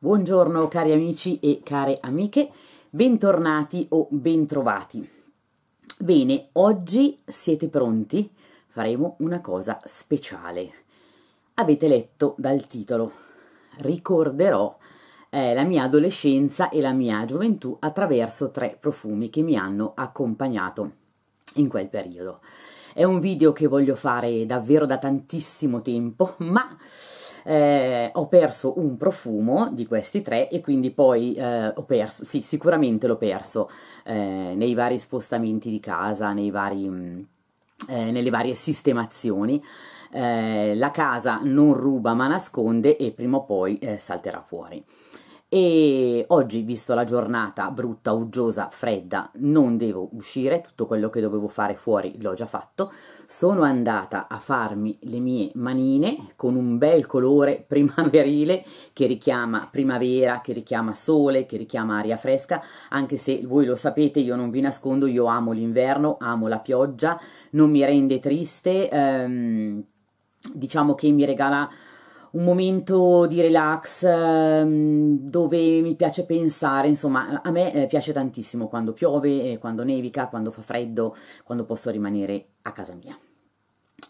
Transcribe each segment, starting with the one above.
Buongiorno cari amici e care amiche, bentornati o bentrovati. Bene, oggi siete pronti? Faremo una cosa speciale. Avete letto dal titolo Ricorderò eh, la mia adolescenza e la mia gioventù attraverso tre profumi che mi hanno accompagnato in quel periodo. È un video che voglio fare davvero da tantissimo tempo, ma eh, ho perso un profumo di questi tre e quindi poi eh, ho perso, sì, sicuramente l'ho perso eh, nei vari spostamenti di casa, vari, mh, mm, eh, nelle varie sistemazioni. Eh, la casa non ruba ma nasconde e prima o poi eh, salterà fuori e oggi, visto la giornata brutta, uggiosa, fredda, non devo uscire, tutto quello che dovevo fare fuori l'ho già fatto. Sono andata a farmi le mie manine con un bel colore primaverile che richiama primavera, che richiama sole, che richiama aria fresca, anche se voi lo sapete, io non vi nascondo, io amo l'inverno, amo la pioggia, non mi rende triste, ehm, diciamo che mi regala un momento di relax ehm, dove mi piace pensare, insomma, a me eh, piace tantissimo quando piove, quando nevica, quando fa freddo, quando posso rimanere a casa mia.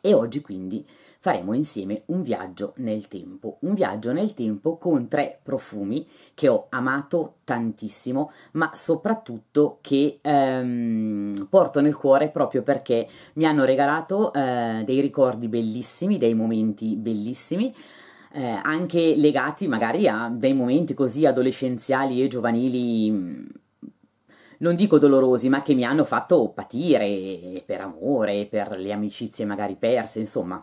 E oggi quindi faremo insieme un viaggio nel tempo, un viaggio nel tempo con tre profumi che ho amato tantissimo, ma soprattutto che ehm, porto nel cuore proprio perché mi hanno regalato eh, dei ricordi bellissimi, dei momenti bellissimi, eh, anche legati magari a dei momenti così adolescenziali e giovanili, mm, non dico dolorosi, ma che mi hanno fatto patire per amore, per le amicizie magari perse, insomma.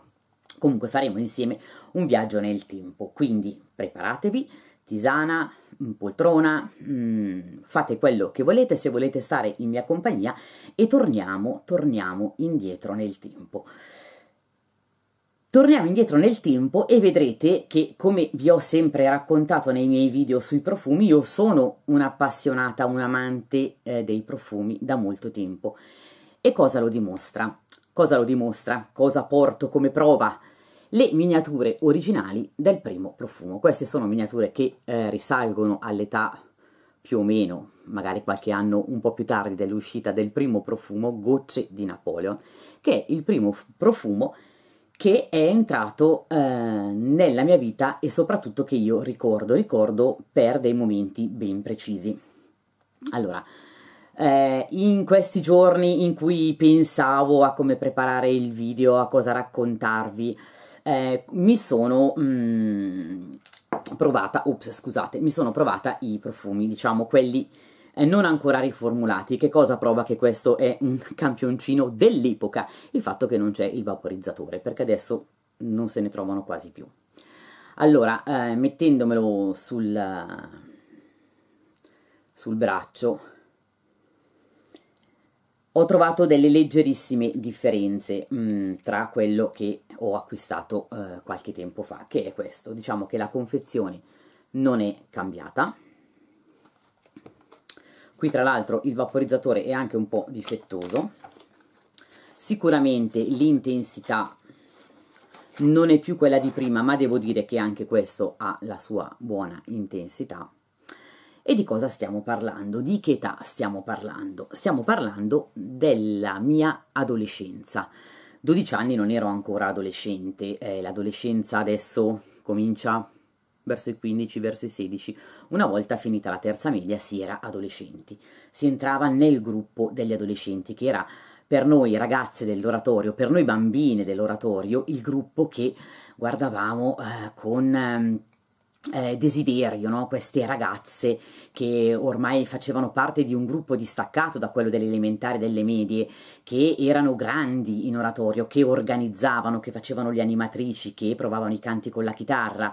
Comunque faremo insieme un viaggio nel tempo, quindi preparatevi, tisana, poltrona, mh, mm, fate quello che volete se volete stare in mia compagnia e torniamo, torniamo indietro nel tempo. Torniamo indietro nel tempo e vedrete che, come vi ho sempre raccontato nei miei video sui profumi, io sono un'appassionata, un amante eh, dei profumi da molto tempo. E cosa lo dimostra? Cosa lo dimostra? Cosa porto come prova? Le miniature originali del primo profumo. Queste sono miniature che eh, risalgono all'età più o meno, magari qualche anno un po' più tardi dell'uscita del primo profumo, Gocce di Napoleon, che è il primo profumo che è entrato eh, nella mia vita e soprattutto che io ricordo, ricordo per dei momenti ben precisi. Allora, eh, in questi giorni in cui pensavo a come preparare il video, a cosa raccontarvi, eh, mi sono mh, mm, provata, ups, scusate, mi sono provata i profumi, diciamo quelli non ancora riformulati. Che cosa prova che questo è un campioncino dell'epoca? Il fatto che non c'è il vaporizzatore, perché adesso non se ne trovano quasi più. Allora, eh, mettendomelo sul, sul braccio, ho trovato delle leggerissime differenze mh, mm, tra quello che ho acquistato eh, qualche tempo fa, che è questo. Diciamo che la confezione non è cambiata, qui tra l'altro il vaporizzatore è anche un po' difettoso sicuramente l'intensità non è più quella di prima ma devo dire che anche questo ha la sua buona intensità e di cosa stiamo parlando? Di che età stiamo parlando? Stiamo parlando della mia adolescenza. 12 anni non ero ancora adolescente, eh, l'adolescenza adesso comincia verso i 15, verso i 16. Una volta finita la terza media si era adolescenti, si entrava nel gruppo degli adolescenti che era per noi ragazze dell'oratorio, per noi bambine dell'oratorio, il gruppo che guardavamo eh, con... Ehm, eh, desiderio, no? queste ragazze che ormai facevano parte di un gruppo distaccato da quello delle elementari e delle medie, che erano grandi in oratorio, che organizzavano, che facevano le animatrici, che provavano i canti con la chitarra,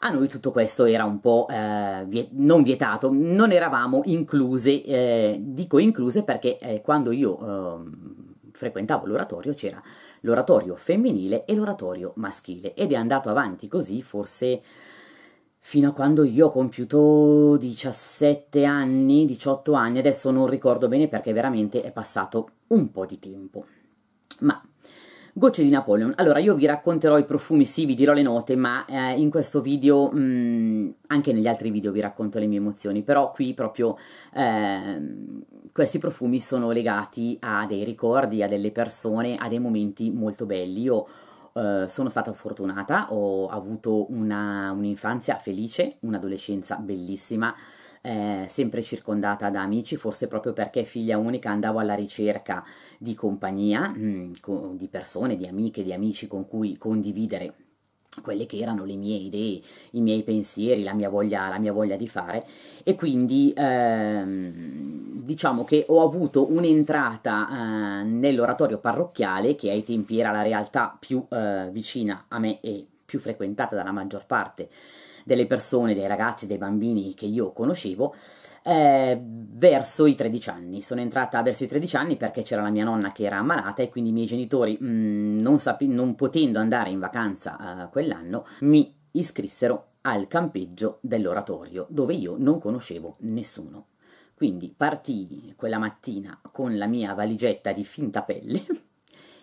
a noi tutto questo era un po' eh, viet non vietato, non eravamo incluse, eh, dico incluse perché eh, quando io ehm, frequentavo l'oratorio c'era l'oratorio femminile e l'oratorio maschile ed è andato avanti così forse fino a quando io ho compiuto 17 anni, 18 anni, adesso non ricordo bene perché veramente è passato un po' di tempo. Ma Gocce di Napoleon. Allora, io vi racconterò i profumi, sì, vi dirò le note, ma eh, in questo video, mh, mm, anche negli altri video vi racconto le mie emozioni, però qui proprio eh, questi profumi sono legati a dei ricordi, a delle persone, a dei momenti molto belli. Io eh, sono stata fortunata, ho avuto una, un'infanzia felice, un'adolescenza bellissima, eh, sempre circondata da amici, forse proprio perché figlia unica andavo alla ricerca di compagnia, mh, mm, di persone, di amiche, di amici con cui condividere quelle che erano le mie idee, i miei pensieri, la mia voglia, la mia voglia di fare e quindi ehm, diciamo che ho avuto un'entrata eh, nell'oratorio parrocchiale che ai tempi era la realtà più eh, vicina a me e più frequentata dalla maggior parte delle persone, dei ragazzi, dei bambini che io conoscevo eh, verso i 13 anni. Sono entrata verso i 13 anni perché c'era la mia nonna che era ammalata e quindi i miei genitori, mh, mm, non, sapi- non, potendo andare in vacanza eh, quell'anno, mi iscrissero al campeggio dell'oratorio dove io non conoscevo nessuno. Quindi partii quella mattina con la mia valigetta di finta pelle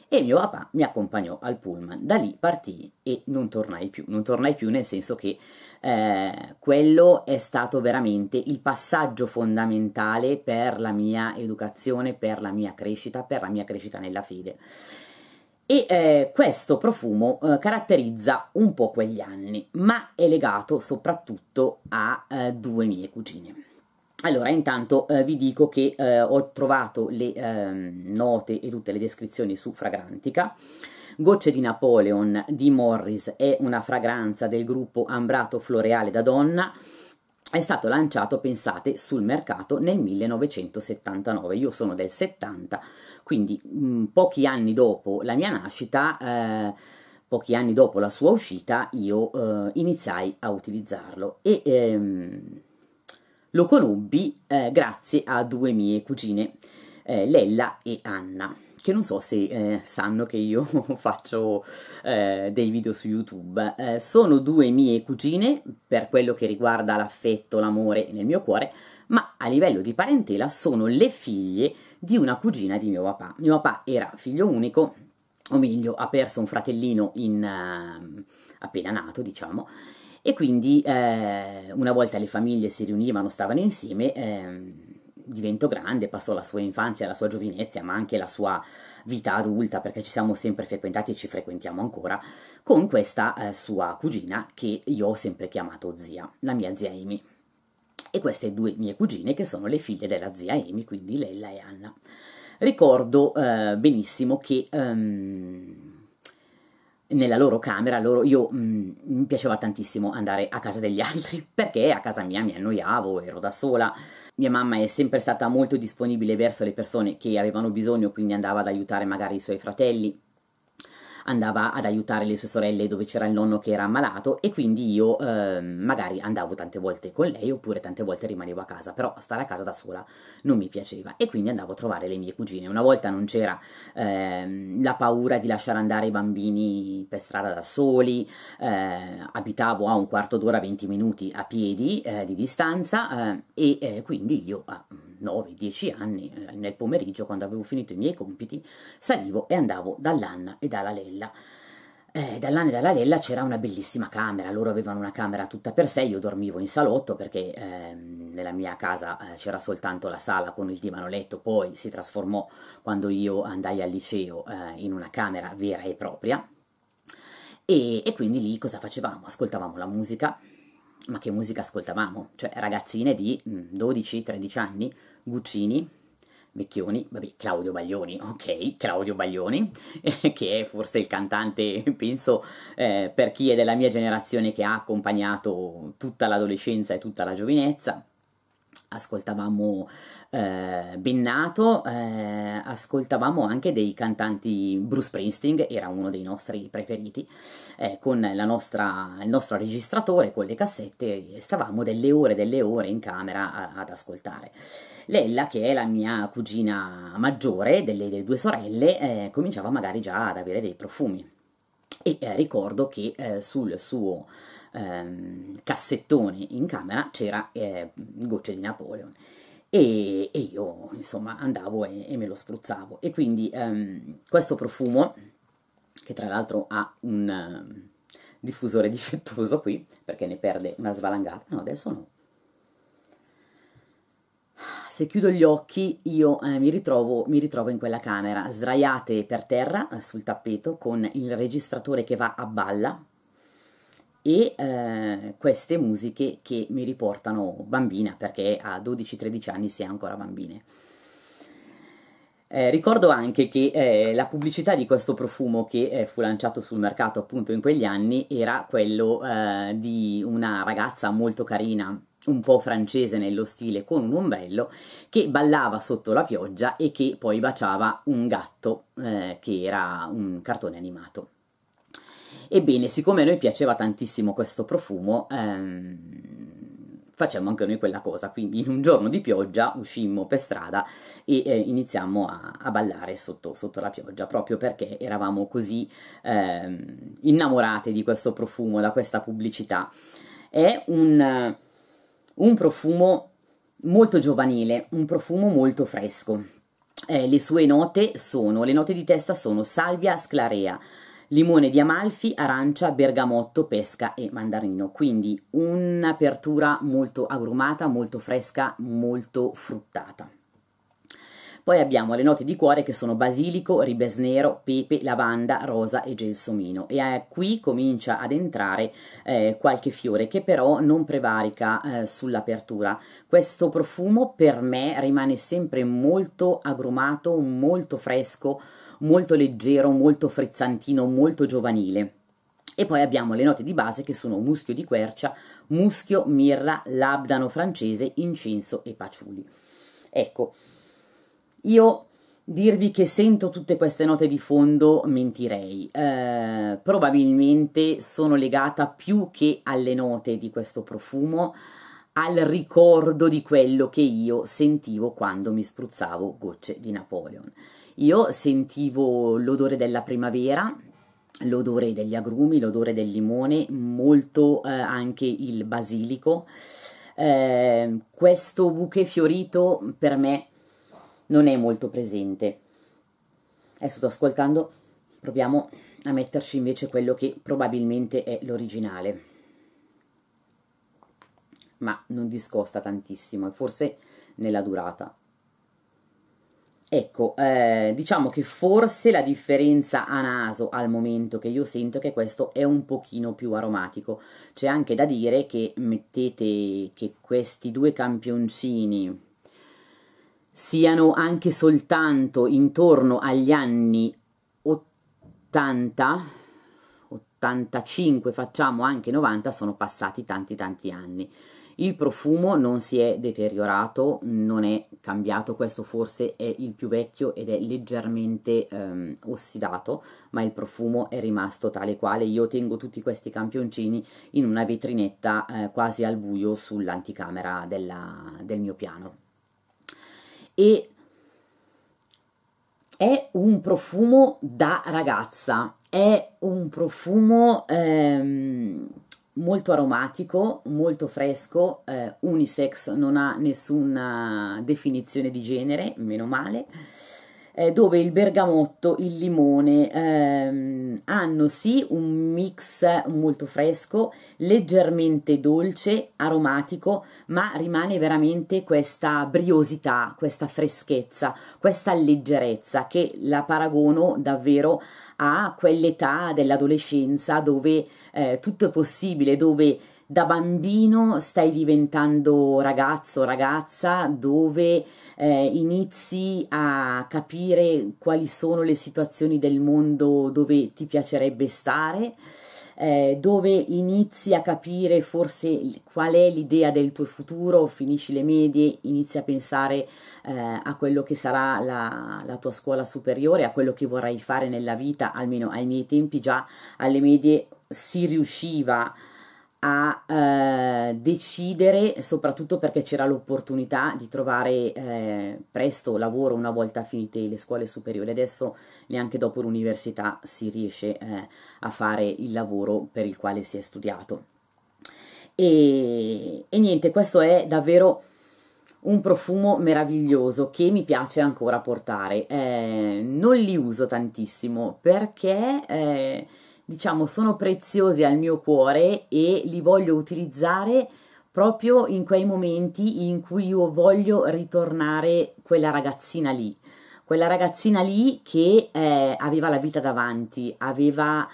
e mio papà mi accompagnò al pullman. Da lì partii e non tornai più, non tornai più nel senso che eh, quello è stato veramente il passaggio fondamentale per la mia educazione, per la mia crescita, per la mia crescita nella fede. E eh, questo profumo eh, caratterizza un po' quegli anni, ma è legato soprattutto a eh, due mie cugine. Allora, intanto eh, vi dico che eh, ho trovato le eh, note e tutte le descrizioni su Fragrantica. Gocce di Napoleon di Morris è una fragranza del gruppo Ambrato Floreale da Donna. È stato lanciato, pensate, sul mercato nel 1979. Io sono del 70, quindi mh, mm, pochi anni dopo la mia nascita eh, pochi anni dopo la sua uscita io eh, iniziai a utilizzarlo e ehm, lo conobbi eh, grazie a due mie cugine, eh, Lella e Anna, che non so se eh, sanno che io faccio eh, dei video su YouTube. Eh, sono due mie cugine per quello che riguarda l'affetto, l'amore nel mio cuore, ma a livello di parentela sono le figlie di una cugina di mio papà. Mio papà era figlio unico, o meglio, ha perso un fratellino in, uh, appena nato, diciamo, e quindi eh, una volta le famiglie si riunivano, stavano insieme, eh, diventò grande, passò la sua infanzia, la sua giovinezza, ma anche la sua vita adulta, perché ci siamo sempre frequentati e ci frequentiamo ancora, con questa eh, sua cugina che io ho sempre chiamato zia, la mia zia Amy. E queste due mie cugine che sono le figlie della zia Amy, quindi Leila e Anna. Ricordo eh, benissimo che... Um, nella loro camera, loro, io mh, mm, mi piaceva tantissimo andare a casa degli altri perché a casa mia mi annoiavo, ero da sola. Mia mamma è sempre stata molto disponibile verso le persone che avevano bisogno, quindi andava ad aiutare magari i suoi fratelli andava ad aiutare le sue sorelle dove c'era il nonno che era ammalato e quindi io eh, magari andavo tante volte con lei oppure tante volte rimanevo a casa, però stare a casa da sola non mi piaceva e quindi andavo a trovare le mie cugine. Una volta non c'era eh, la paura di lasciare andare i bambini per strada da soli, eh, abitavo a un quarto d'ora, 20 minuti a piedi eh, di distanza eh, e eh, quindi io... Ah, 9-10 anni, eh, nel pomeriggio, quando avevo finito i miei compiti, salivo e andavo dall'Anna e dalla Lella. Eh, dall'Anna e dalla Lella c'era una bellissima camera, loro avevano una camera tutta per sé, io dormivo in salotto perché eh, nella mia casa eh, c'era soltanto la sala con il divano letto, poi si trasformò quando io andai al liceo eh, in una camera vera e propria. E, e quindi lì cosa facevamo? Ascoltavamo la musica, ma che musica ascoltavamo? Cioè ragazzine di 12-13 mm, anni Guccini, Vecchioni, vabbè, Claudio Baglioni, ok, Claudio Baglioni, eh, che è forse il cantante, penso, eh, per chi è della mia generazione che ha accompagnato tutta l'adolescenza e tutta la giovinezza, ascoltavamo eh, Bennato, eh, ascoltavamo anche dei cantanti Bruce Springsteen, era uno dei nostri preferiti, eh, con nostra, il nostro registratore, con le cassette, stavamo delle ore e delle ore in camera a, ad ascoltare. Lella, che è la mia cugina maggiore delle, delle due sorelle, eh, cominciava magari già ad avere dei profumi. E eh, ricordo che eh, sul suo ehm, cassettone in camera c'era eh, Gocce di Napoleon. E, e io insomma andavo e, e, me lo spruzzavo e quindi ehm, questo profumo che tra l'altro ha un um, diffusore difettoso qui perché ne perde una svalangata no adesso no se chiudo gli occhi io eh, mi, ritrovo, mi, ritrovo, in quella camera, sdraiate per terra sul tappeto con il registratore che va a balla, e eh, queste musiche che mi riportano bambina perché a 12-13 anni si è ancora bambine. Eh, ricordo anche che eh, la pubblicità di questo profumo che eh, fu lanciato sul mercato appunto in quegli anni era quello eh, di una ragazza molto carina, un po' francese nello stile, con un ombrello, che ballava sotto la pioggia e che poi baciava un gatto eh, che era un cartone animato. Ebbene, siccome a noi piaceva tantissimo questo profumo, ehm, facemmo anche noi quella cosa, quindi in un giorno di pioggia uscimmo per strada e eh, iniziammo a, a ballare sotto, sotto, la pioggia, proprio perché eravamo così ehm, innamorate di questo profumo, da questa pubblicità. È un, un profumo molto giovanile, un profumo molto fresco. Eh, le sue note sono, le note di testa sono salvia sclarea, limone di Amalfi, arancia, bergamotto, pesca e mandarino. Quindi un'apertura molto agrumata, molto fresca, molto fruttata. Poi abbiamo le note di cuore che sono basilico, ribesnero, pepe, lavanda, rosa e gelsomino. E eh, qui comincia ad entrare eh, qualche fiore che però non prevarica eh, sull'apertura. Questo profumo per me rimane sempre molto agrumato, molto fresco, molto leggero, molto frizzantino, molto giovanile. E poi abbiamo le note di base che sono muschio di quercia, muschio, mirra, labdano francese, incenso e paciuli. Ecco, io dirvi che sento tutte queste note di fondo mentirei, eh, probabilmente sono legata più che alle note di questo profumo al ricordo di quello che io sentivo quando mi spruzzavo gocce di Napoleon. Io sentivo l'odore della primavera, l'odore degli agrumi, l'odore del limone, molto eh, anche il basilico. Eh, questo bouquet fiorito per me non è molto presente. Adesso sto ascoltando, proviamo a metterci invece quello che probabilmente è l'originale. Ma non discosta tantissimo e forse nella durata. Ecco, eh, diciamo che forse la differenza a naso al momento che io sento è che questo è un pochino più aromatico. C'è anche da dire che mettete che questi due campioncini siano anche soltanto intorno agli anni 80, 85, facciamo anche 90, sono passati tanti tanti anni. Il profumo non si è deteriorato, non è cambiato, questo forse è il più vecchio ed è leggermente ehm, ossidato, ma il profumo è rimasto tale quale. Io tengo tutti questi campioncini in una vetrinetta eh, quasi al buio sull'anticamera del mio piano e è un profumo da ragazza, è un profumo ehm, molto aromatico, molto fresco, eh, unisex, non ha nessuna definizione di genere, meno male eh, dove il bergamotto, il limone ehm, hanno sì un mix molto fresco, leggermente dolce, aromatico, ma rimane veramente questa briosità, questa freschezza, questa leggerezza che la paragono davvero a quell'età dell'adolescenza dove eh, tutto è possibile, dove da bambino stai diventando ragazzo, ragazza, dove eh, inizi a capire quali sono le situazioni del mondo dove ti piacerebbe stare, eh, dove inizi a capire forse qual è l'idea del tuo futuro, finisci le medie, inizi a pensare eh, a quello che sarà la, la, tua scuola superiore, a quello che vorrai fare nella vita, almeno ai miei tempi già alle medie si riusciva a a eh, decidere, soprattutto perché c'era l'opportunità di trovare eh, presto lavoro una volta finite le scuole superiori. Adesso neanche dopo l'università si riesce eh, a fare il lavoro per il quale si è studiato. E, e niente, questo è davvero un profumo meraviglioso che mi piace ancora portare. Eh, non li uso tantissimo perché eh, diciamo, sono preziosi al mio cuore e li voglio utilizzare proprio in quei momenti in cui io voglio ritornare quella ragazzina lì, quella ragazzina lì che eh, aveva la vita davanti, aveva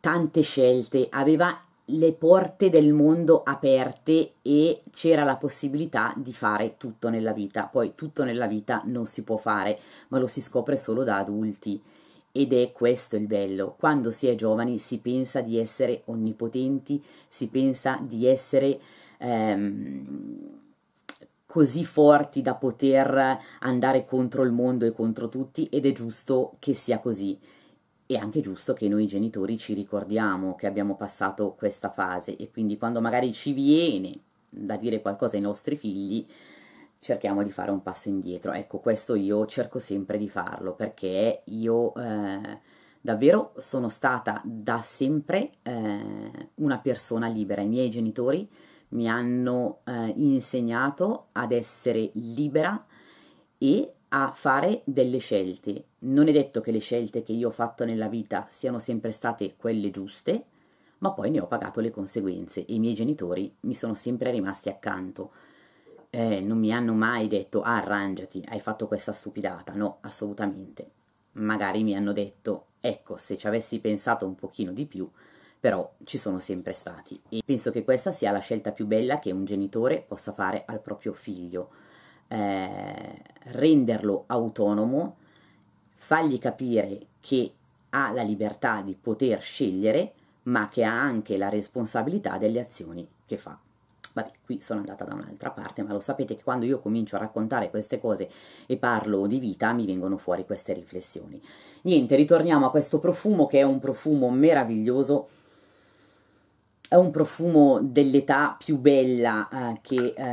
tante scelte, aveva le porte del mondo aperte e c'era la possibilità di fare tutto nella vita. Poi tutto nella vita non si può fare, ma lo si scopre solo da adulti. Ed è questo il bello. Quando si è giovani si pensa di essere onnipotenti, si pensa di essere ehm, così forti da poter andare contro il mondo e contro tutti ed è giusto che sia così. È anche giusto che noi genitori ci ricordiamo che abbiamo passato questa fase e quindi quando magari ci viene da dire qualcosa ai nostri figli, cerchiamo di fare un passo indietro. Ecco, questo io cerco sempre di farlo perché io eh, davvero sono stata da sempre eh, una persona libera. I miei genitori mi hanno eh, insegnato ad essere libera e a fare delle scelte. Non è detto che le scelte che io ho fatto nella vita siano sempre state quelle giuste, ma poi ne ho pagato le conseguenze e i miei genitori mi sono sempre rimasti accanto eh, non mi hanno mai detto ah, arrangiati, hai fatto questa stupidata, no, assolutamente. Magari mi hanno detto ecco, se ci avessi pensato un pochino di più, però ci sono sempre stati e penso che questa sia la scelta più bella che un genitore possa fare al proprio figlio, eh, renderlo autonomo, fargli capire che ha la libertà di poter scegliere, ma che ha anche la responsabilità delle azioni che fa. Vabbè, qui sono andata da un'altra parte, ma lo sapete che quando io comincio a raccontare queste cose e parlo di vita mi vengono fuori queste riflessioni. Niente, ritorniamo a questo profumo che è un profumo meraviglioso, è un profumo dell'età più bella eh, che eh,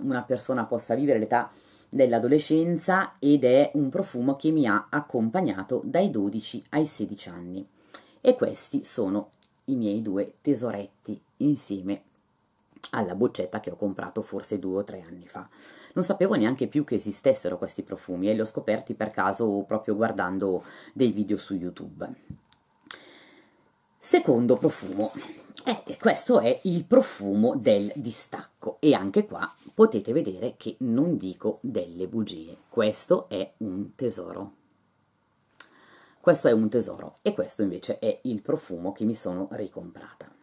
una persona possa vivere, l'età dell'adolescenza ed è un profumo che mi ha accompagnato dai 12 ai 16 anni. E questi sono i miei due tesoretti insieme alla boccetta che ho comprato forse due o tre anni fa. Non sapevo neanche più che esistessero questi profumi e li ho scoperti per caso proprio guardando dei video su YouTube. Secondo profumo. Eh, questo è il profumo del distacco e anche qua potete vedere che non dico delle bugie. Questo è un tesoro. Questo è un tesoro e questo invece è il profumo che mi sono ricomprata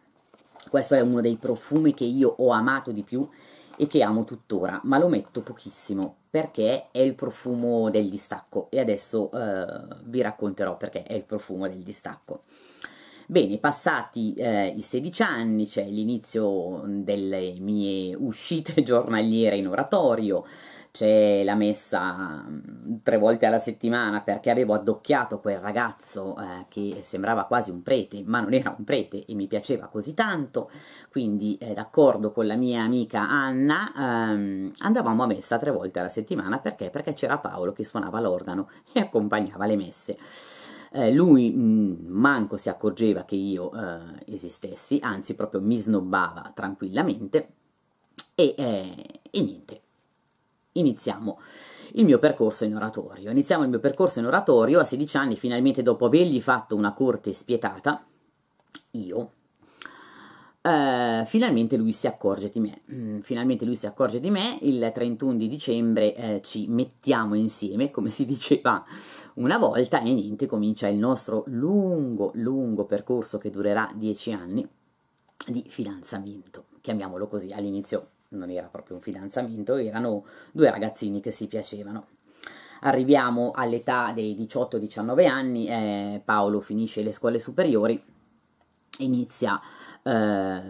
questo è uno dei profumi che io ho amato di più e che amo tuttora, ma lo metto pochissimo perché è il profumo del distacco e adesso eh, vi racconterò perché è il profumo del distacco. Bene, passati eh, i 16 anni, cioè l'inizio delle mie uscite giornaliere in oratorio, c'è la messa mm, tre volte alla settimana perché avevo addocchiato quel ragazzo eh, che sembrava quasi un prete, ma non era un prete e mi piaceva così tanto, quindi eh, d'accordo con la mia amica Anna ehm, andavamo a messa tre volte alla settimana perché? Perché c'era Paolo che suonava l'organo e accompagnava le messe. Eh, lui mh, mm, manco si accorgeva che io eh, esistessi, anzi proprio mi snobbava tranquillamente e, eh, e niente, iniziamo il mio percorso in oratorio. Iniziamo il mio percorso in oratorio a 16 anni, finalmente dopo avergli fatto una corte spietata, io, Uh, finalmente lui si accorge di me. Mm, finalmente lui si accorge di me. Il 31 di dicembre eh, ci mettiamo insieme, come si diceva una volta, e niente, comincia il nostro lungo, lungo percorso che durerà 10 anni di fidanzamento. Chiamiamolo così all'inizio non era proprio un fidanzamento, erano due ragazzini che si piacevano. Arriviamo all'età dei 18-19 anni, eh, Paolo finisce le scuole superiori, inizia eh,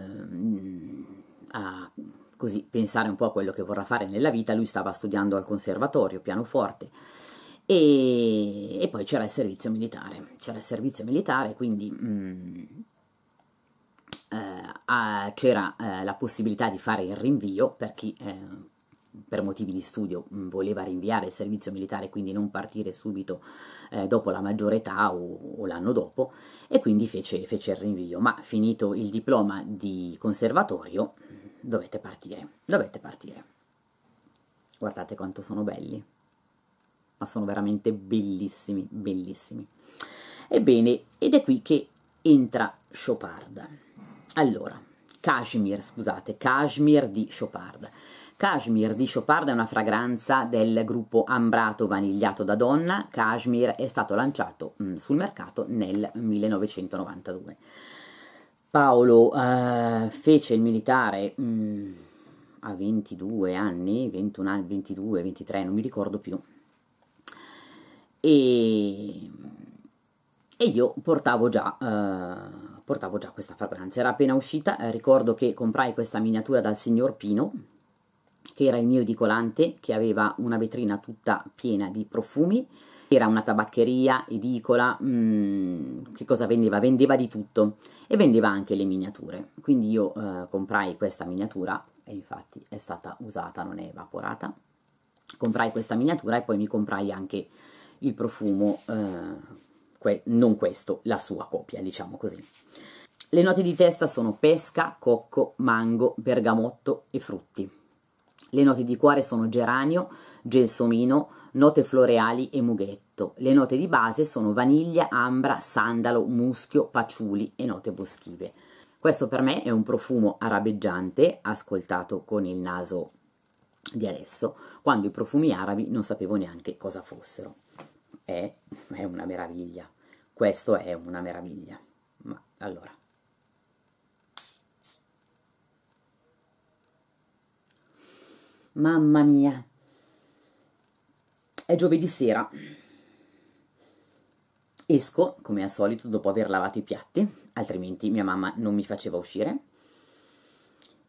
a così pensare un po' a quello che vorrà fare nella vita, lui stava studiando al conservatorio pianoforte e, e poi c'era il servizio militare, c'era il servizio militare quindi mh, mm, eh, c'era eh, la possibilità di fare il rinvio per chi eh, per motivi di studio mh, mm, voleva rinviare il servizio militare, quindi non partire subito eh, dopo la maggiore età o, o l'anno dopo, e quindi fece, fece, il rinvio. Ma finito il diploma di conservatorio, dovete partire, dovete partire. Guardate quanto sono belli, ma sono veramente bellissimi, bellissimi. Ebbene, ed è qui che entra Chopard allora, Kashmir, scusate, Kashmir di Chopard. Kashmir di Chopard è una fragranza del gruppo ambrato vanigliato da donna. Kashmir è stato lanciato mh, mm, sul mercato nel 1992. Paolo eh, fece il militare mh, mm, a 22 anni, 21 anni, 22, 23, non mi ricordo più. E, e io portavo già eh, portavo già questa fragranza, era appena uscita, eh, ricordo che comprai questa miniatura dal signor Pino, che era il mio edicolante, che aveva una vetrina tutta piena di profumi, era una tabaccheria, edicola, mh, mm, che cosa vendeva? Vendeva di tutto e vendeva anche le miniature, quindi io eh, comprai questa miniatura e infatti è stata usata, non è evaporata, comprai questa miniatura e poi mi comprai anche il profumo eh, que- non questo, la sua copia, diciamo così. Le note di testa sono pesca, cocco, mango, bergamotto e frutti. Le note di cuore sono geranio, gelsomino, note floreali e mughetto. Le note di base sono vaniglia, ambra, sandalo, muschio, paciuli e note boschive. Questo per me è un profumo arabeggiante, ascoltato con il naso di adesso, quando i profumi arabi non sapevo neanche cosa fossero. È, è una meraviglia. Questo è una meraviglia. Ma allora. Mamma mia. È giovedì sera. Esco, come al solito, dopo aver lavato i piatti, altrimenti mia mamma non mi faceva uscire.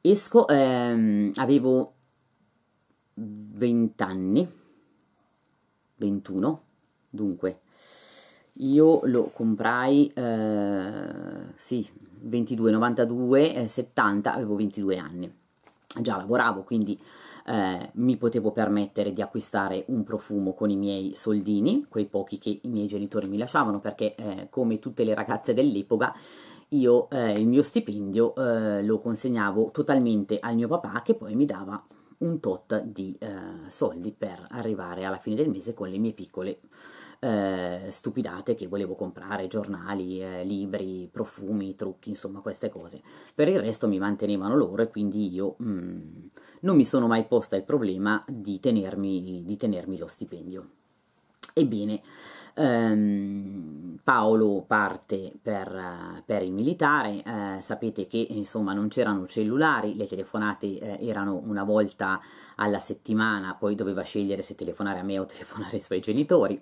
Esco, ehm, avevo 20 anni, 21, dunque io lo comprai, eh, sì, 22, 92, 70, avevo 22 anni. Già lavoravo, quindi eh, mi potevo permettere di acquistare un profumo con i miei soldini, quei pochi che i miei genitori mi lasciavano, perché eh, come tutte le ragazze dell'epoca io eh, il mio stipendio eh, lo consegnavo totalmente al mio papà che poi mi dava un tot di eh, soldi per arrivare alla fine del mese con le mie piccole eh, stupidate che volevo comprare, giornali, eh, libri, profumi, trucchi, insomma queste cose. Per il resto mi mantenevano loro e quindi io mm, non mi sono mai posta il problema di tenermi, di tenermi lo stipendio. Ebbene, ehm, Paolo parte per, per il militare, eh, sapete che insomma non c'erano cellulari, le telefonate eh, erano una volta alla settimana, poi doveva scegliere se telefonare a me o telefonare ai suoi genitori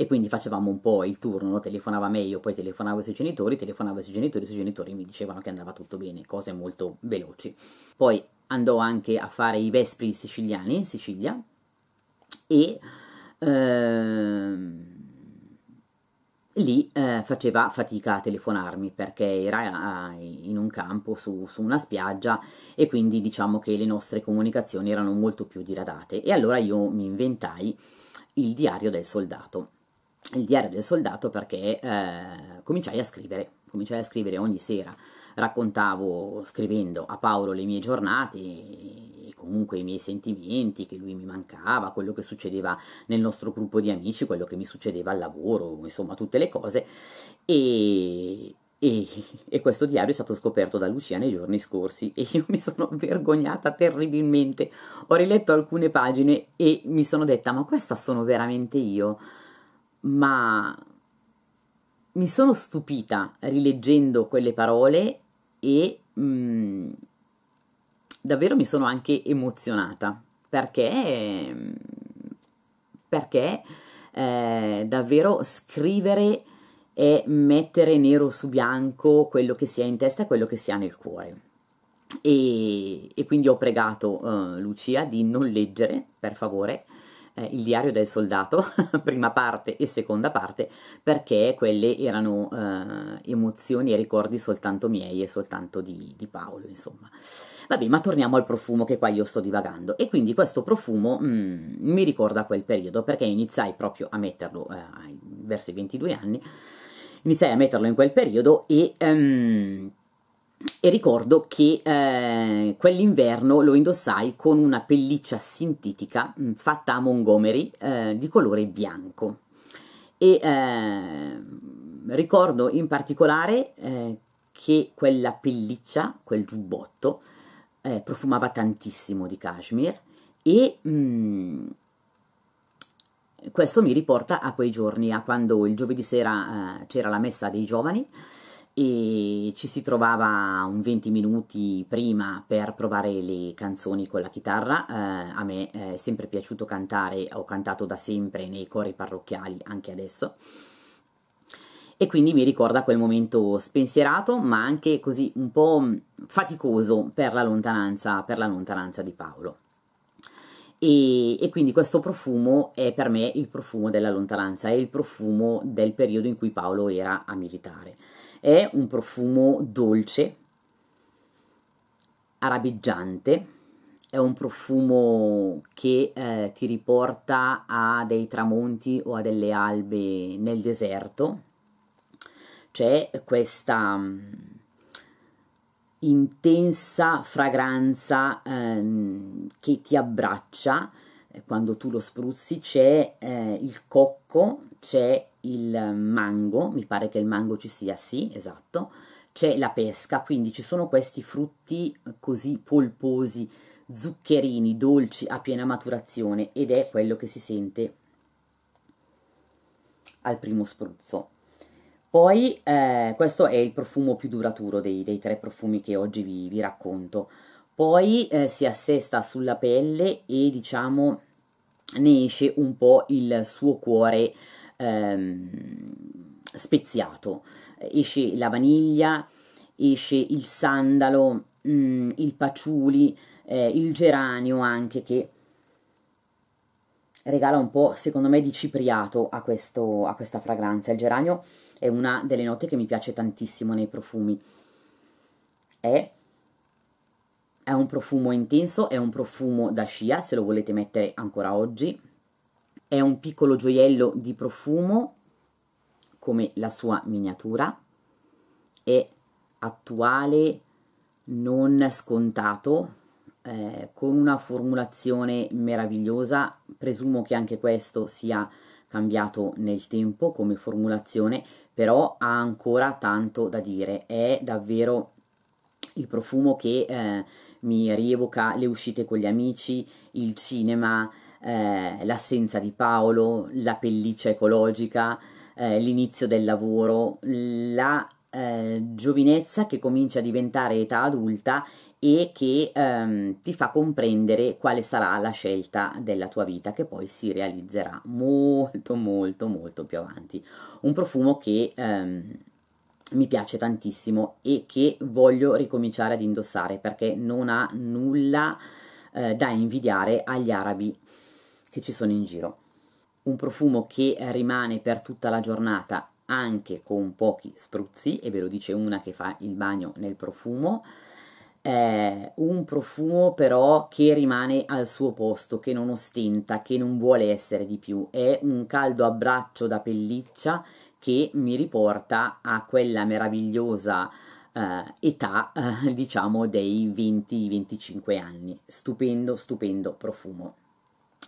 e quindi facevamo un po' il turno, no? telefonava me, io poi telefonavo ai suoi genitori, telefonavo ai suoi genitori, i suoi genitori mi dicevano che andava tutto bene, cose molto veloci. Poi andò anche a fare i Vespri siciliani in Sicilia e ehm, lì eh, faceva fatica a telefonarmi perché era eh, in un campo su, su, una spiaggia e quindi diciamo che le nostre comunicazioni erano molto più diradate e allora io mi inventai il diario del soldato il diario del soldato perché eh, cominciai a scrivere, cominciai a scrivere ogni sera, raccontavo scrivendo a Paolo le mie giornate e comunque i miei sentimenti, che lui mi mancava, quello che succedeva nel nostro gruppo di amici, quello che mi succedeva al lavoro, insomma tutte le cose e, e, e, questo diario è stato scoperto da Lucia nei giorni scorsi e io mi sono vergognata terribilmente. Ho riletto alcune pagine e mi sono detta: Ma questa sono veramente io? ma mi sono stupita rileggendo quelle parole e mh, mm, davvero mi sono anche emozionata perché, perché eh, davvero scrivere è mettere nero su bianco quello che si ha in testa e quello che si ha nel cuore. E, e quindi ho pregato uh, Lucia di non leggere, per favore, eh, il diario del soldato, prima parte e seconda parte, perché quelle erano eh, emozioni e ricordi soltanto miei e soltanto di, di, Paolo, insomma. Vabbè, ma torniamo al profumo che qua io sto divagando. E quindi questo profumo mh, mm, mi ricorda quel periodo, perché iniziai proprio a metterlo eh, verso i 22 anni, iniziai a metterlo in quel periodo e... Um, e ricordo che eh, quell'inverno lo indossai con una pelliccia sintetica mh, mm, fatta a Montgomery eh, di colore bianco e eh, ricordo in particolare eh, che quella pelliccia, quel giubbotto, eh, profumava tantissimo di cashmere e mh, mm, questo mi riporta a quei giorni, a quando il giovedì sera eh, c'era la messa dei giovani e ci si trovava un 20 minuti prima per provare le canzoni con la chitarra. Eh, a me è sempre piaciuto cantare, ho cantato da sempre nei cori parrocchiali, anche adesso. E quindi mi ricorda quel momento spensierato, ma anche così un po' faticoso per la lontananza, per la lontananza di Paolo. E, e, quindi questo profumo è per me il profumo della lontananza, è il profumo del periodo in cui Paolo era a militare è un profumo dolce, arabeggiante, è un profumo che eh, ti riporta a dei tramonti o a delle albe nel deserto. C'è questa mm, intensa fragranza ehm, che ti abbraccia quando tu lo spruzzi c'è eh, il cocco c'è il mango, mi pare che il mango ci sia, sì, esatto, c'è la pesca, quindi ci sono questi frutti eh, così polposi, zuccherini, dolci a piena maturazione ed è quello che si sente al primo spruzzo. Poi eh, questo è il profumo più duraturo dei, dei tre profumi che oggi vi, vi racconto. Poi eh, si assesta sulla pelle e diciamo ne esce un po' il suo cuore ehm, speziato, esce la vaniglia, esce il sandalo, mh, mm, il paciuli, eh, il geranio anche che regala un po', secondo me, di cipriato a, questo, a questa fragranza. Il geranio è una delle note che mi piace tantissimo nei profumi. È, è un profumo intenso, è un profumo da scia, se lo volete mettere ancora oggi, è un piccolo gioiello di profumo, come la sua miniatura, è attuale, non scontato, eh, con una formulazione meravigliosa. Presumo che anche questo sia cambiato nel tempo come formulazione, però ha ancora tanto da dire. È davvero il profumo che eh, mi rievoca le uscite con gli amici, il cinema, eh, l'assenza di Paolo, la pelliccia ecologica, eh, l'inizio del lavoro, la eh, giovinezza che comincia a diventare età adulta e che ehm, ti fa comprendere quale sarà la scelta della tua vita che poi si realizzerà molto molto molto più avanti un profumo che ehm, mi piace tantissimo e che voglio ricominciare ad indossare perché non ha nulla eh, da invidiare agli arabi che ci sono in giro. Un profumo che rimane per tutta la giornata anche con pochi spruzzi, e ve lo dice una che fa il bagno nel profumo, eh, un profumo però che rimane al suo posto, che non ostenta, che non vuole essere di più, è un caldo abbraccio da pelliccia che mi riporta a quella meravigliosa eh, età, eh, diciamo, dei 20-25 anni. Stupendo, stupendo profumo.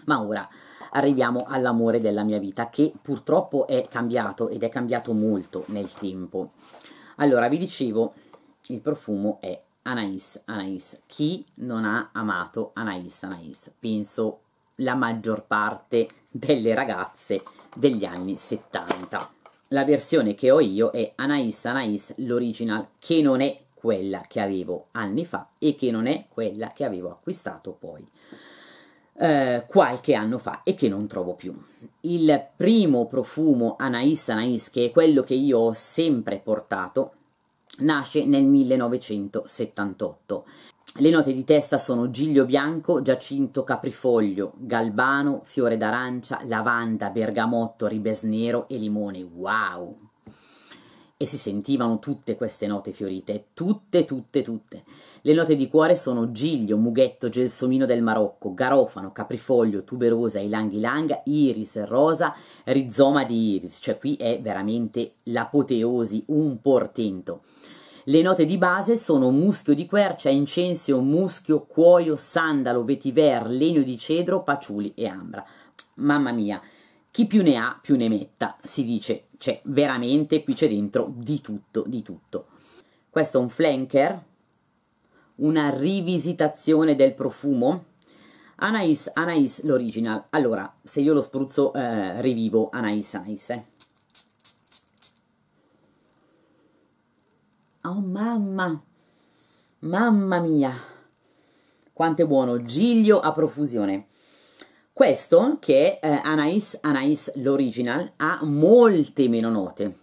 Ma ora arriviamo all'amore della mia vita che purtroppo è cambiato ed è cambiato molto nel tempo. Allora, vi dicevo, il profumo è Anais, Anais. Chi non ha amato Anais, Anais? Penso la maggior parte delle ragazze degli anni 70. La versione che ho io è Anais, Anais, l'original, che non è quella che avevo anni fa e che non è quella che avevo acquistato poi eh, qualche anno fa e che non trovo più. Il primo profumo Anais Anais, che è quello che io ho sempre portato, nasce nel 1978. Le note di testa sono giglio bianco, giacinto caprifoglio, galbano, fiore d'arancia, lavanda, bergamotto, ribesnero e limone. Wow! E si sentivano tutte queste note fiorite, tutte, tutte, tutte. Le note di cuore sono giglio, mughetto, gelsomino del Marocco, garofano, caprifoglio, tuberosa, ilang ilang, iris, rosa, rizoma di iris, cioè qui è veramente l'apoteosi, un portento. Le note di base sono muschio di quercia, incensio, muschio, cuoio, sandalo, vetiver, legno di cedro, paciuli e ambra. Mamma mia, chi più ne ha più ne metta, si dice, cioè veramente qui c'è dentro di tutto, di tutto. Questo è un flanker, una rivisitazione del profumo? Anais, Anais, l'original. Allora, se io lo spruzzo, eh, rivivo Anais, Anais, eh. Oh mamma, mamma mia, quanto è buono, giglio a profusione. Questo, che è eh, Anais, Anais l'original, ha molte meno note,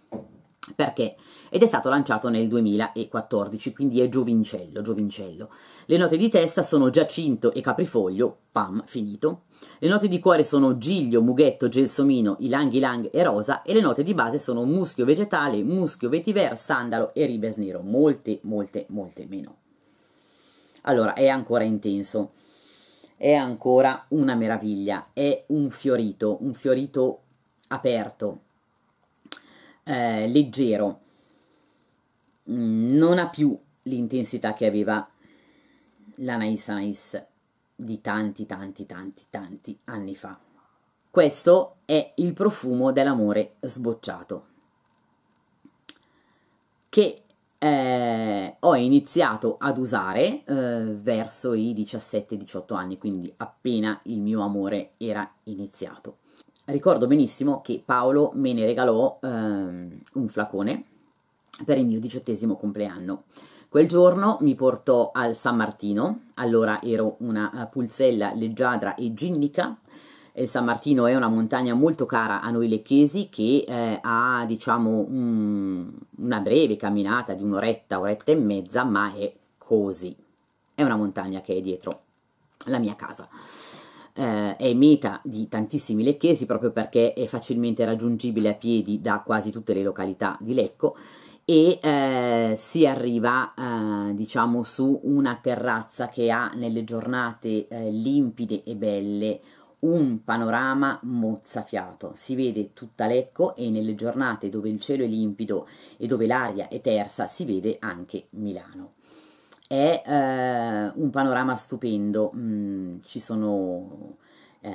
perché ed è stato lanciato nel 2014, quindi è giovincello, giovincello. Le note di testa sono Giacinto e Caprifoglio, pam, finito. Le note di cuore sono Giglio, Mughetto, Gelsomino, Ilang Ilang e Rosa e le note di base sono Muschio vegetale, Muschio vetiver, Sandalo e Ribes nero, molte, molte, molte meno. Allora, è ancora intenso. È ancora una meraviglia, è un fiorito, un fiorito aperto, eh, leggero non ha più l'intensità che aveva l'Anais Anais di tanti, tanti, tanti, tanti anni fa. Questo è il profumo dell'amore sbocciato, che eh, ho iniziato ad usare eh, verso i 17-18 anni, quindi appena il mio amore era iniziato. Ricordo benissimo che Paolo me ne regalò eh, un flacone per il mio diciottesimo compleanno. Quel giorno mi portò al San Martino, allora ero una eh, pulzella leggiadra e ginnica. Il San Martino è una montagna molto cara a noi lecchesi che eh, ha diciamo un, una breve camminata di un'oretta, oretta e mezza, ma è così. È una montagna che è dietro la mia casa. Eh, è meta di tantissimi lecchesi proprio perché è facilmente raggiungibile a piedi da quasi tutte le località di Lecco e eh, si arriva eh, diciamo su una terrazza che ha nelle giornate eh, limpide e belle un panorama mozzafiato, si vede tutta Lecco e nelle giornate dove il cielo è limpido e dove l'aria è tersa si vede anche Milano. È eh, un panorama stupendo, mm, ci sono eh,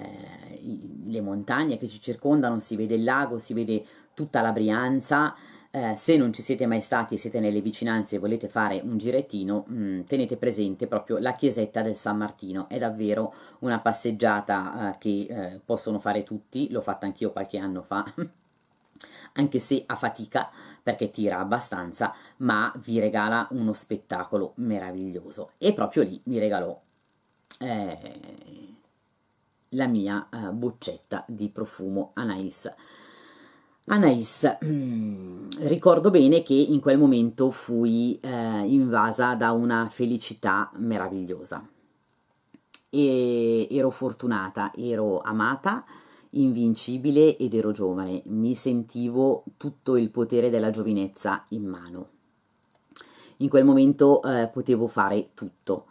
le montagne che ci circondano, si vede il lago, si vede tutta la Brianza, eh, se non ci siete mai stati e siete nelle vicinanze e volete fare un girettino, mh, mm, tenete presente proprio la chiesetta del San Martino, è davvero una passeggiata eh, che eh, possono fare tutti, l'ho fatta anch'io qualche anno fa, anche se a fatica perché tira abbastanza, ma vi regala uno spettacolo meraviglioso e proprio lì mi regalò eh, la mia eh, boccetta di profumo Anais Anais, mm, ricordo bene che in quel momento fui eh, invasa da una felicità meravigliosa. E ero fortunata, ero amata, invincibile ed ero giovane, mi sentivo tutto il potere della giovinezza in mano. In quel momento eh, potevo fare tutto.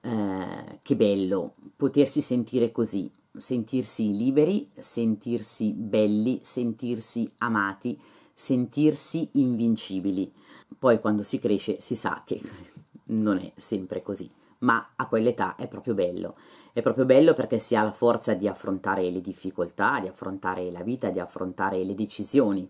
Eh, che bello potersi sentire così, sentirsi liberi, sentirsi belli, sentirsi amati, sentirsi invincibili. Poi quando si cresce si sa che non è sempre così, ma a quell'età è proprio bello. È proprio bello perché si ha la forza di affrontare le difficoltà, di affrontare la vita, di affrontare le decisioni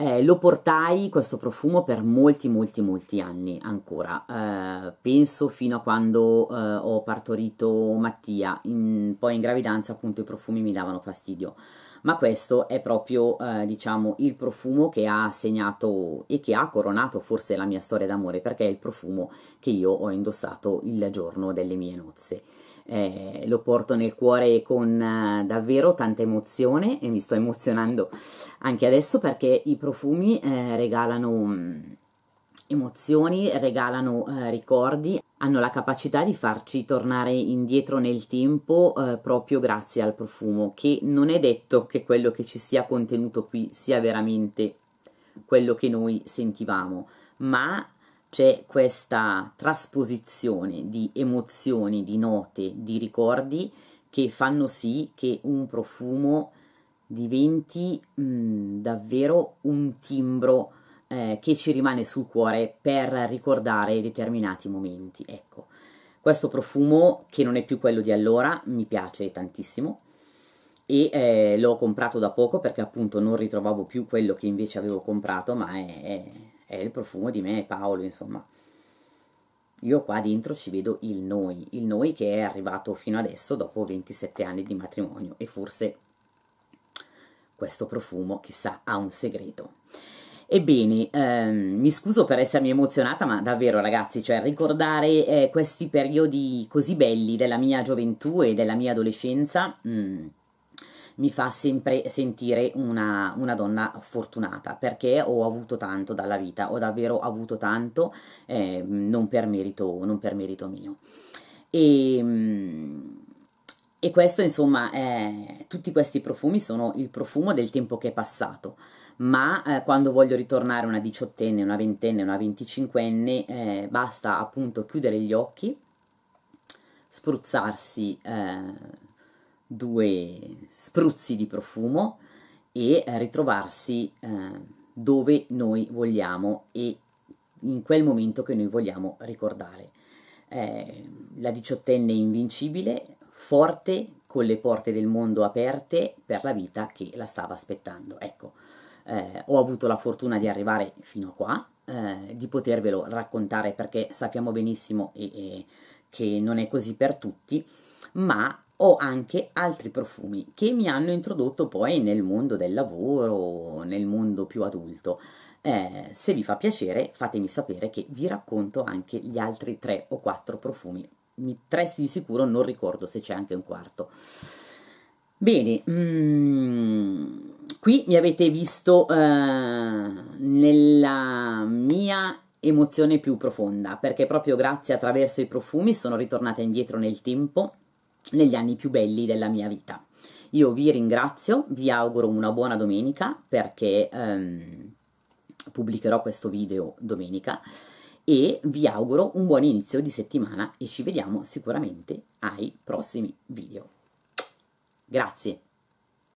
eh, lo portai questo profumo per molti, molti, molti anni ancora. Eh, penso fino a quando eh, ho partorito Mattia, in, poi in gravidanza appunto i profumi mi davano fastidio. Ma questo è proprio, eh, diciamo, il profumo che ha segnato e che ha coronato forse la mia storia d'amore, perché è il profumo che io ho indossato il giorno delle mie nozze eh, lo porto nel cuore con eh, davvero tanta emozione e mi sto emozionando anche adesso perché i profumi eh, regalano mh, mm, emozioni, regalano eh, ricordi, hanno la capacità di farci tornare indietro nel tempo eh, proprio grazie al profumo, che non è detto che quello che ci sia contenuto qui sia veramente quello che noi sentivamo, ma c'è questa trasposizione di emozioni, di note, di ricordi che fanno sì che un profumo diventi mh, mm, davvero un timbro eh, che ci rimane sul cuore per ricordare determinati momenti. Ecco, questo profumo che non è più quello di allora mi piace tantissimo e eh, l'ho comprato da poco perché appunto non ritrovavo più quello che invece avevo comprato, ma è, è è il profumo di me e Paolo, insomma. Io qua dentro ci vedo il noi, il noi che è arrivato fino adesso dopo 27 anni di matrimonio e forse questo profumo, chissà, ha un segreto. Ebbene, ehm, mi scuso per essermi emozionata, ma davvero ragazzi, cioè ricordare eh, questi periodi così belli della mia gioventù e della mia adolescenza... Mh, mm, mi fa sempre sentire una, una, donna fortunata perché ho avuto tanto dalla vita, ho davvero avuto tanto eh, non, per merito, non, per merito, mio. E, ehm, e questo insomma, eh, tutti questi profumi sono il profumo del tempo che è passato ma eh, quando voglio ritornare una diciottenne, una ventenne, una venticinquenne, eh, basta appunto chiudere gli occhi, spruzzarsi eh, due spruzzi di profumo e eh, ritrovarsi eh, dove noi vogliamo e in quel momento che noi vogliamo ricordare. Eh, la diciottenne invincibile, forte, con le porte del mondo aperte per la vita che la stava aspettando. Ecco, eh, ho avuto la fortuna di arrivare fino a qua, eh, di potervelo raccontare perché sappiamo benissimo e, e che non è così per tutti, ma ho anche altri profumi che mi hanno introdotto poi nel mondo del lavoro, nel mondo più adulto. Eh, se vi fa piacere fatemi sapere che vi racconto anche gli altri tre o quattro profumi. Mi, tre di sicuro, non ricordo se c'è anche un quarto. Bene, mm, qui mi avete visto eh, nella mia emozione più profonda, perché proprio grazie attraverso i profumi sono ritornata indietro nel tempo negli anni più belli della mia vita. Io vi ringrazio, vi auguro una buona domenica perché ehm, pubblicherò questo video domenica e vi auguro un buon inizio di settimana e ci vediamo sicuramente ai prossimi video. Grazie.